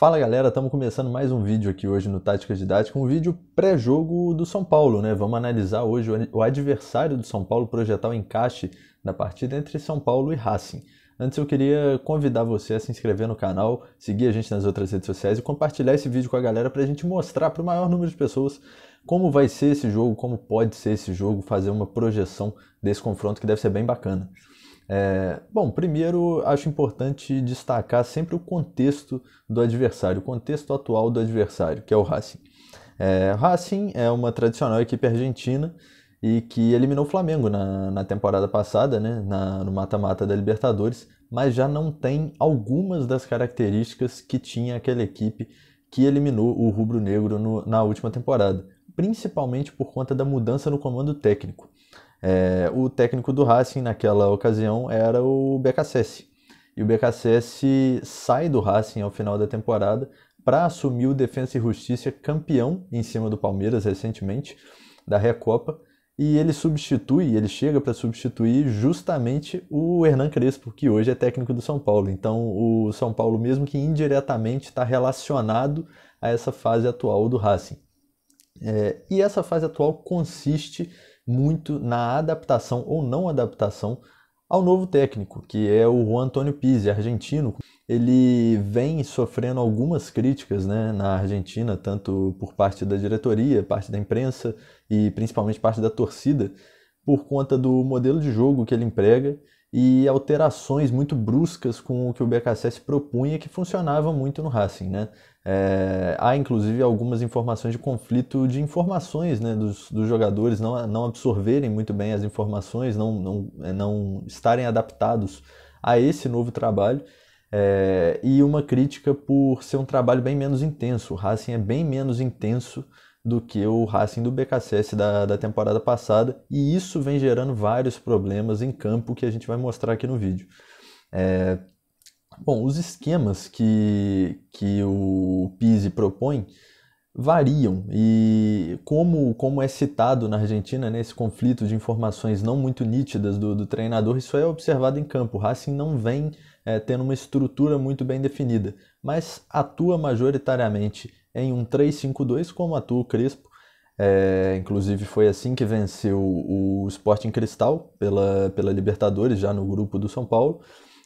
Fala galera, estamos começando mais um vídeo aqui hoje no Táticas Didática, um vídeo pré-jogo do São Paulo, né? Vamos analisar hoje o adversário do São Paulo, projetar o encaixe da partida entre São Paulo e Racing. Antes eu queria convidar você a se inscrever no canal, seguir a gente nas outras redes sociais e compartilhar esse vídeo com a galera para a gente mostrar para o maior número de pessoas como vai ser esse jogo, como pode ser esse jogo, fazer uma projeção desse confronto que deve ser bem bacana. É, bom, primeiro acho importante destacar sempre o contexto do adversário, o contexto atual do adversário, que é o Racing. É, Racing é uma tradicional equipe argentina e que eliminou o Flamengo na, na temporada passada, né, na, no mata-mata da Libertadores, mas já não tem algumas das características que tinha aquela equipe que eliminou o rubro-negro na última temporada, principalmente por conta da mudança no comando técnico. É, o técnico do Racing naquela ocasião era o BKSS. E o BKSS sai do Racing ao final da temporada para assumir o Defensa e Justiça campeão em cima do Palmeiras recentemente da Recopa. E ele substitui, ele chega para substituir justamente o Hernan Crespo, que hoje é técnico do São Paulo. Então, o São Paulo, mesmo que indiretamente, está relacionado a essa fase atual do Racing. É, e essa fase atual consiste muito na adaptação ou não adaptação ao novo técnico, que é o Juan Antônio Pizzi, argentino. Ele vem sofrendo algumas críticas né, na Argentina, tanto por parte da diretoria, parte da imprensa e principalmente parte da torcida, por conta do modelo de jogo que ele emprega e alterações muito bruscas com o que o BKSS propunha que funcionava muito no Racing, né? É, há inclusive algumas informações de conflito de informações né, dos, dos jogadores não, não absorverem muito bem as informações, não, não, é, não estarem adaptados a esse novo trabalho. É, e uma crítica por ser um trabalho bem menos intenso. O Racing é bem menos intenso do que o Racing do BKCS da, da temporada passada, e isso vem gerando vários problemas em campo que a gente vai mostrar aqui no vídeo. É... Bom, os esquemas que, que o Pise propõe variam e como, como é citado na Argentina, né, esse conflito de informações não muito nítidas do, do treinador, isso é observado em campo. O Racing não vem é, tendo uma estrutura muito bem definida, mas atua majoritariamente em um 3-5-2, como atua o Crespo. É, inclusive foi assim que venceu o Sporting Cristal pela, pela Libertadores, já no grupo do São Paulo.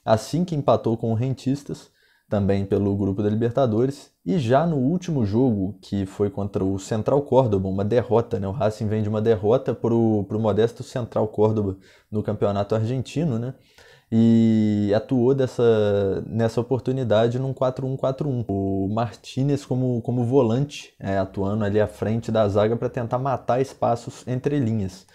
Assim que empatou com o Rentistas, também pelo grupo da Libertadores. E já no último jogo, que foi contra o Central Córdoba, uma derrota, né? O Racing vem de uma derrota para o modesto Central Córdoba no Campeonato Argentino, né? e atuou dessa, nessa oportunidade num 4-1-4-1. O Martinez como, como volante, é, atuando ali à frente da zaga para tentar matar espaços entre linhas.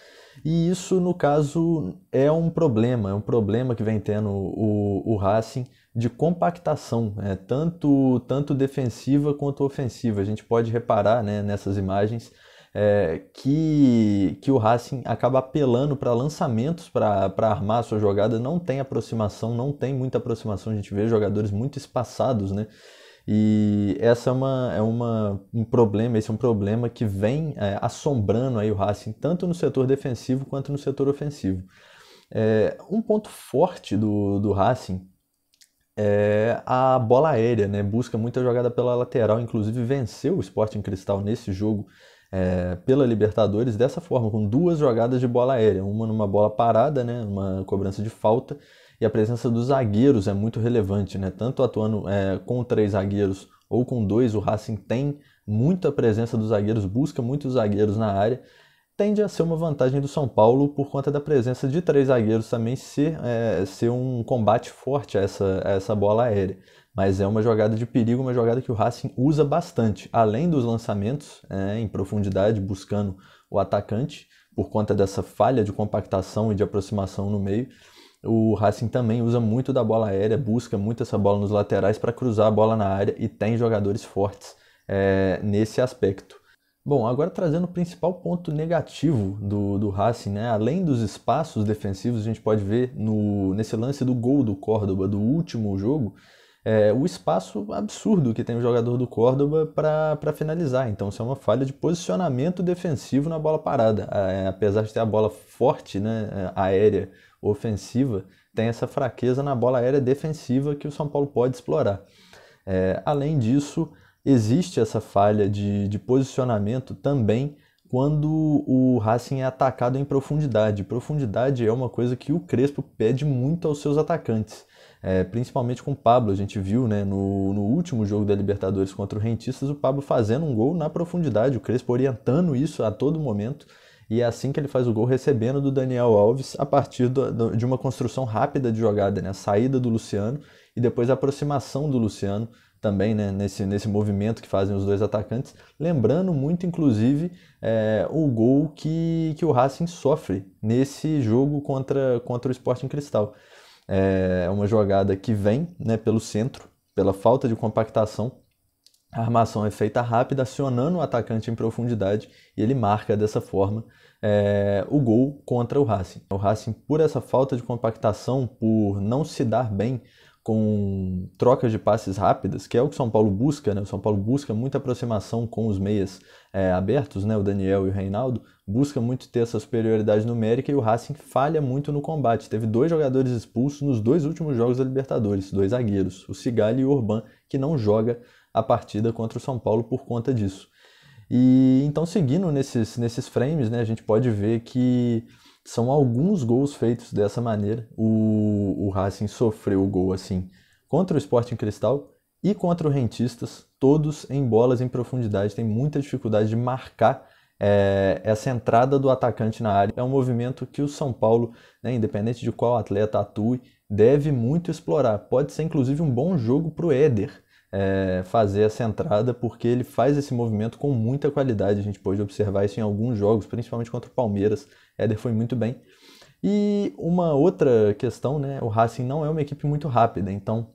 E isso, no caso, é um problema, é um problema que vem tendo o, o Racing de compactação, é, tanto, tanto defensiva quanto ofensiva. A gente pode reparar né, nessas imagens é, que, que o Racing acaba apelando para lançamentos para armar a sua jogada, não tem aproximação, não tem muita aproximação, a gente vê jogadores muito espaçados, né? E essa é, uma, é uma, um problema, esse é um problema que vem é, assombrando aí o Racing, tanto no setor defensivo quanto no setor ofensivo. É, um ponto forte do, do Racing é a bola aérea, né? busca muita jogada pela lateral, inclusive venceu o Sporting Cristal nesse jogo é, pela Libertadores dessa forma, com duas jogadas de bola aérea, uma numa bola parada, né, uma cobrança de falta, e a presença dos zagueiros é muito relevante, né, tanto atuando é, com três zagueiros ou com dois, o Racing tem muita presença dos zagueiros, busca muitos zagueiros na área, tende a ser uma vantagem do São Paulo por conta da presença de três zagueiros também ser, é, ser um combate forte a essa, a essa bola aérea mas é uma jogada de perigo, uma jogada que o Racing usa bastante, além dos lançamentos é, em profundidade, buscando o atacante, por conta dessa falha de compactação e de aproximação no meio. O Racing também usa muito da bola aérea, busca muito essa bola nos laterais para cruzar a bola na área e tem jogadores fortes é, nesse aspecto. Bom, agora trazendo o principal ponto negativo do, do Racing, né? além dos espaços defensivos, a gente pode ver no, nesse lance do gol do Córdoba, do último jogo, é, o espaço absurdo que tem o jogador do Córdoba para finalizar. Então, isso é uma falha de posicionamento defensivo na bola parada. É, apesar de ter a bola forte, né, é, aérea, ofensiva, tem essa fraqueza na bola aérea defensiva que o São Paulo pode explorar. É, além disso, existe essa falha de, de posicionamento também quando o Racing é atacado em profundidade. Profundidade é uma coisa que o Crespo pede muito aos seus atacantes. É, principalmente com o Pablo. A gente viu né, no, no, último jogo da Libertadores contra o Rentistas o Pablo fazendo um gol na profundidade, o Crespo orientando isso a todo momento. E é assim que ele faz o gol, recebendo do Daniel Alves a partir do, do, de uma construção rápida de jogada, né? a saída do Luciano e depois a aproximação do Luciano também né, nesse, nesse movimento que fazem os dois atacantes, lembrando muito, inclusive, é, o gol que, que o Racing sofre nesse jogo contra, contra o Sporting Cristal. É, é uma jogada que vem né, pelo centro, pela falta de compactação. A armação é feita rápida, acionando o atacante em profundidade e ele marca dessa forma é, o gol contra o Racing. O Racing, por essa falta de compactação, por não se dar bem com trocas de passes rápidas, que é o que o São Paulo busca, né? O São Paulo busca muita aproximação com os meias é, abertos, né? O Daniel e o Reinaldo busca muito ter essa superioridade numérica e o Racing falha muito no combate. Teve dois jogadores expulsos nos dois últimos jogos da Libertadores, dois zagueiros, o Cigali e o Urban, que não joga a partida contra o São Paulo por conta disso. E então seguindo nesses, nesses frames, né, a gente pode ver que são alguns gols feitos dessa maneira. O, o Racing sofreu o gol assim contra o Sporting Cristal e contra o Rentistas, todos em bolas em profundidade. Tem muita dificuldade de marcar é, essa entrada do atacante na área. É um movimento que o São Paulo, né, independente de qual atleta atue, deve muito explorar. Pode ser inclusive um bom jogo para o Éder. É, fazer essa entrada, porque ele faz esse movimento com muita qualidade. A gente pôde observar isso em alguns jogos, principalmente contra o Palmeiras. Éder foi muito bem. E uma outra questão, né? O Racing não é uma equipe muito rápida, então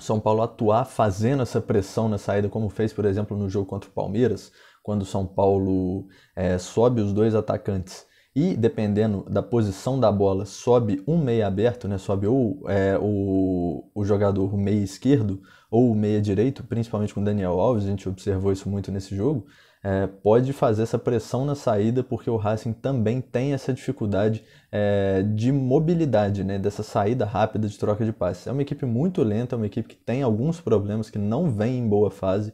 São Paulo atuar fazendo essa pressão na saída, como fez, por exemplo, no jogo contra o Palmeiras, quando o São Paulo é, sobe os dois atacantes e, dependendo da posição da bola, sobe um meia aberto, né? Sobe ou é, o, o jogador meia esquerdo ou meia direito, principalmente com o Daniel Alves, a gente observou isso muito nesse jogo é, pode fazer essa pressão na saída, porque o Racing também tem essa dificuldade é, de mobilidade, né, dessa saída rápida de troca de passes. É uma equipe muito lenta, é uma equipe que tem alguns problemas, que não vem em boa fase.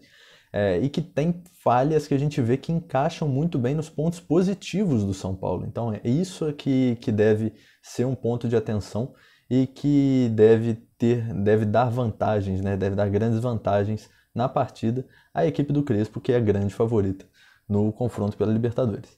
É, e que tem falhas que a gente vê que encaixam muito bem nos pontos positivos do São Paulo. Então é isso que, que deve ser um ponto de atenção e que deve ter, deve dar vantagens, né? deve dar grandes vantagens na partida a equipe do Crespo, que é a grande favorita no confronto pela Libertadores.